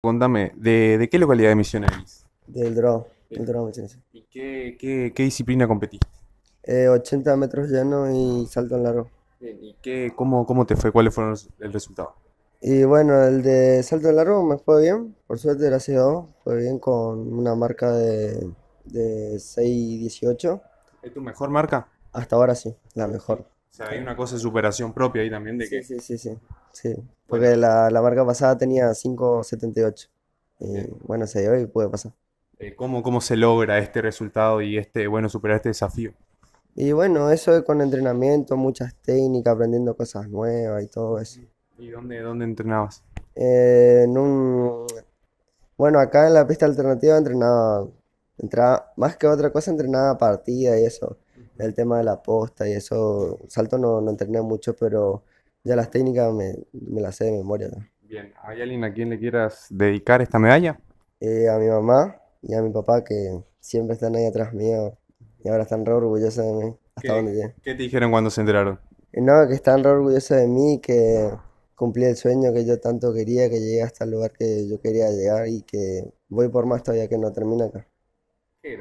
Contame, ¿de, qué localidad de Misiones Del Draw, del Draw Misiones. ¿Y qué, qué, qué disciplina competís? Eh, 80 metros lleno y salto en largo. ¿y qué, cómo, cómo te fue? ¿Cuáles fueron el resultado? Y bueno, el de salto en largo me fue bien, por suerte gracias a Dios, fue bien con una marca de, de 6.18. ¿Es tu mejor marca? Hasta ahora sí, la mejor. O sea, hay una cosa de superación propia ahí también de sí, Sí, sí, sí. Sí, porque la, marca pasada tenía 5.78. Y bueno, se dio y pude pasar. Eh, ¿Cómo, se logra este resultado y este, bueno, superar este desafío? Y bueno, eso es con entrenamiento, muchas técnicas, aprendiendo cosas nuevas y todo eso. ¿Y dónde, dónde entrenabas? Eh, en Bueno, acá en la pista alternativa entrenaba, más que otra cosa entrenaba partida y eso, el tema de la posta y eso, salto no, no entrené mucho, pero ya las técnicas me, me las sé de memoria. Bien, ¿hay alguien a quien le quieras dedicar esta medalla? Eh, a mi mamá y a mi papá que siempre están ahí atrás mío y ahora están re orgullosos de mí. Hasta ¿Qué, ¿Qué te dijeron cuando se enteraron? Eh, no, que están re orgullosos de mí, que cumplí el sueño que yo tanto quería, que llegué hasta el lugar que yo quería llegar y que voy por más todavía que no termina acá. Qué